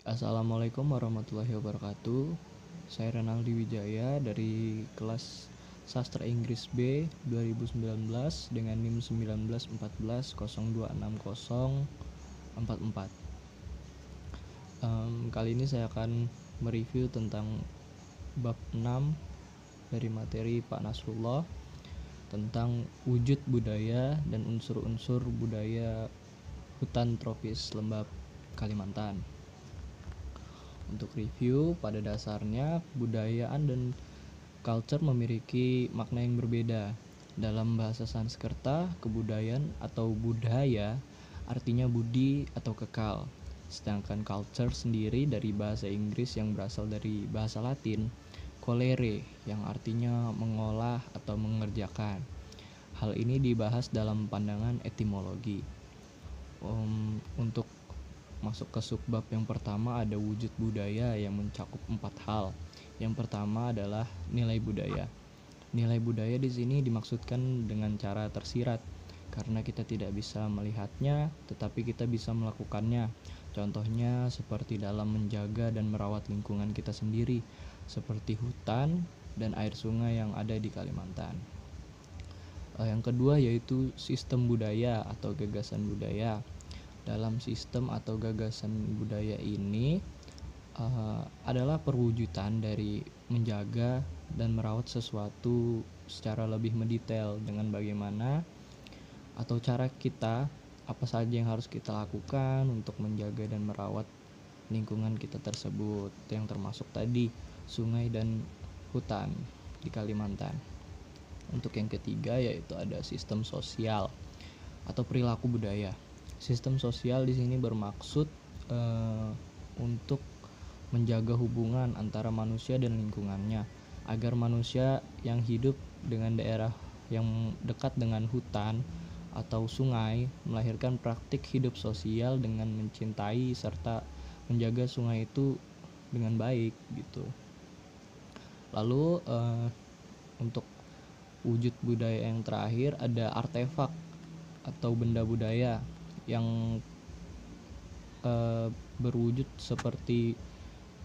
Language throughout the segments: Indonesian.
Assalamualaikum warahmatullahi wabarakatuh. Saya Renaldi Wijaya dari kelas Sastra Inggris B 2019 dengan NIM 1914026044. Um, kali ini saya akan mereview tentang bab 6 dari materi Pak Nasrullah tentang wujud budaya dan unsur-unsur budaya hutan tropis lembab Kalimantan. Untuk review, pada dasarnya kebudayaan dan culture memiliki makna yang berbeda. Dalam bahasa Sanskerta, kebudayaan atau budaya artinya budi atau kekal. Sedangkan culture sendiri dari bahasa Inggris yang berasal dari bahasa Latin, kolere yang artinya mengolah atau mengerjakan. Hal ini dibahas dalam pandangan etimologi. Um, untuk Masuk ke subbab yang pertama ada wujud budaya yang mencakup empat hal. Yang pertama adalah nilai budaya. Nilai budaya di sini dimaksudkan dengan cara tersirat, karena kita tidak bisa melihatnya, tetapi kita bisa melakukannya. Contohnya seperti dalam menjaga dan merawat lingkungan kita sendiri, seperti hutan dan air sungai yang ada di Kalimantan. Eh, yang kedua yaitu sistem budaya atau gagasan budaya dalam sistem atau gagasan budaya ini uh, adalah perwujudan dari menjaga dan merawat sesuatu secara lebih mendetail dengan bagaimana atau cara kita apa saja yang harus kita lakukan untuk menjaga dan merawat lingkungan kita tersebut yang termasuk tadi sungai dan hutan di Kalimantan. Untuk yang ketiga yaitu ada sistem sosial atau perilaku budaya Sistem sosial di sini bermaksud eh, untuk menjaga hubungan antara manusia dan lingkungannya agar manusia yang hidup dengan daerah yang dekat dengan hutan atau sungai melahirkan praktik hidup sosial dengan mencintai serta menjaga sungai itu dengan baik gitu. Lalu uh, untuk wujud budaya yang terakhir ada artefak atau benda budaya yang e, berwujud seperti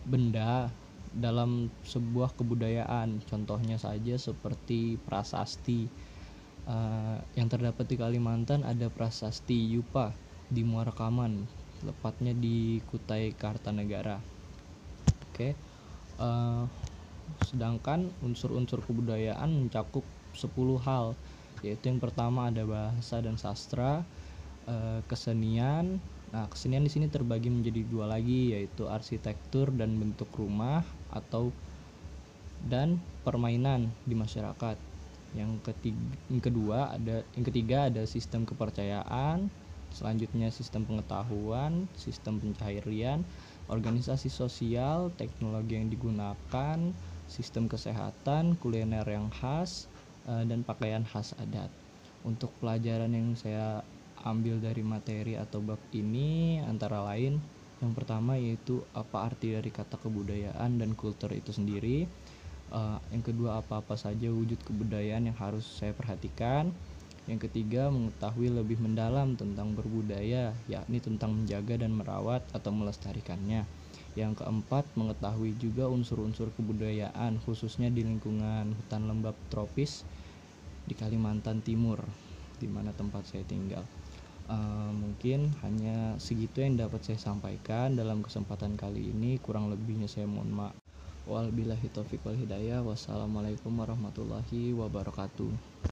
benda dalam sebuah kebudayaan contohnya saja seperti prasasti e, yang terdapat di Kalimantan ada prasasti Yupa di Muara Kaman tepatnya di Kutai Kartanegara oke e, sedangkan unsur-unsur kebudayaan mencakup 10 hal yaitu yang pertama ada bahasa dan sastra Eh, kesenian. Nah, kesenian di sini terbagi menjadi dua lagi yaitu arsitektur dan bentuk rumah atau dan permainan di masyarakat. Yang ketiga, yang kedua ada yang ketiga ada sistem kepercayaan, selanjutnya sistem pengetahuan, sistem pencaharian, organisasi sosial, teknologi yang digunakan, sistem kesehatan, kuliner yang khas, eh, dan pakaian khas adat. Untuk pelajaran yang saya ambil dari materi atau bab ini antara lain yang pertama yaitu apa arti dari kata kebudayaan dan kultur itu sendiri. Uh, yang kedua apa-apa saja wujud kebudayaan yang harus saya perhatikan. Yang ketiga mengetahui lebih mendalam tentang berbudaya, yakni tentang menjaga dan merawat atau melestarikannya. Yang keempat mengetahui juga unsur-unsur kebudayaan khususnya di lingkungan hutan lembab tropis di Kalimantan Timur di mana tempat saya tinggal. Eh, mungkin hanya segitu yang dapat saya sampaikan dalam kesempatan kali ini. Kurang lebihnya saya mohon maaf. Wabillahi taufiq wal hidayah. Wassalamualaikum warahmatullahi wabarakatuh.